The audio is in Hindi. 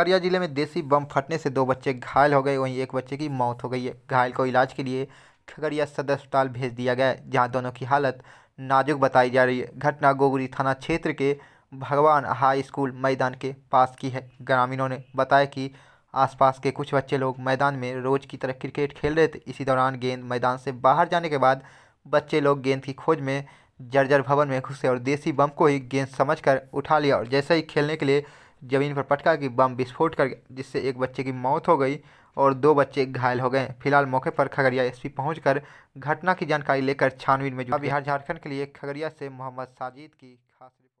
खगड़िया जिले में देसी बम फटने से दो बच्चे घायल हो गए वहीं एक बच्चे की मौत हो गई है घायल को इलाज के लिए खगड़िया सदर अस्पताल भेज दिया गया है जहाँ दोनों की हालत नाजुक बताई जा रही है घटना गोगरी थाना क्षेत्र के भगवान हाई स्कूल मैदान के पास की है ग्रामीणों ने बताया कि आसपास के कुछ बच्चे लोग मैदान में रोज की तरह क्रिकेट खेल रहे थे इसी दौरान गेंद मैदान से बाहर जाने के बाद बच्चे लोग गेंद की खोज में जर्जर भवन में घुसे और देसी बम को ही गेंद समझकर उठा लिया और जैसे ही खेलने के लिए ज़मीन पर पटका कि बम विस्फोट कर जिससे एक बच्चे की मौत हो गई और दो बच्चे घायल हो गए फिलहाल मौके पर खगड़िया एसपी पहुंचकर घटना की जानकारी लेकर छानबीन में जुटा बिहार झारखंड के लिए खगड़िया से मोहम्मद साजिद की खास